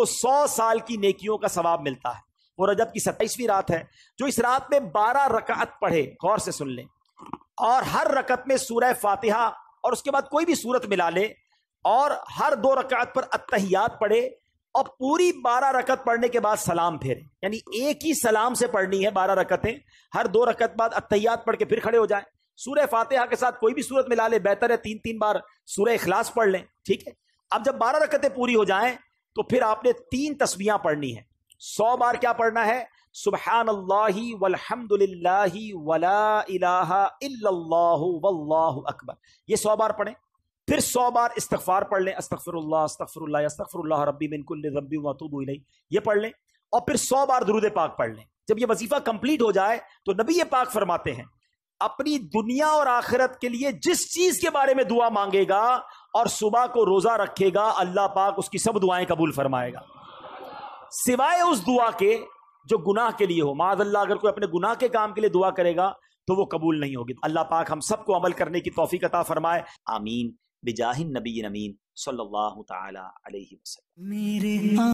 को सौ साल की नेकियों का सवाब मिलता है वो रजब की सत्ताईसवीं रात है जो इस रात में बारह रकत पढ़े गौर से सुन ले और हर रकत में सूरह फातिहा और उसके बाद कोई भी सूरत मिला ले और हर दो रकत पर अतहियात पढ़े और पूरी बारह रकत पढ़ने के बाद सलाम फेरे यानी एक ही सलाम से पढ़नी है बारह रकतें हर दो रकत बाद अतहियात पढ़ के फिर खड़े हो जाए सूर्य फातिहा के साथ कोई भी सूरत मिला ले बेहतर है तीन तीन बार सूर्य इखलास पढ़ लें ठीक है अब जब बारह रकतें पूरी हो जाएं तो फिर आपने तीन तस्वीर पढ़नी है सौ बार क्या पढ़ना है सुबह अकबर ये सौ बार पढ़ें फिर सौ बार इस्तफार पढ़ लें अस्तफरल्ला अस्तफरल्ला अस्तफरल्ला ये पढ़ लें और फिर सौ बार दुरुद पाक पढ़ लें जब ये वजीफा कंप्लीट हो जाए तो नबी ये पाक फरमाते हैं अपनी दुनिया और आखिरत के लिए जिस चीज के बारे में दुआ मांगेगा और सुबह को रोज़ा रखेगा अल्लाह पाक उसकी सब दुआएं कबूल फरमाएगा सिवाय उस दुआ के जो गुनाह के लिए हो माजल्ला अगर कोई अपने गुनाह के काम के लिए दुआ करेगा तो वो कबूल नहीं होगी अल्लाह पाक हम सबको अमल करने की तोफ़ी कता फरमाए आमीन बिजाहिन नबी अमीन सल्लल्लाहु ताला अलैहि वसल्लम हाँ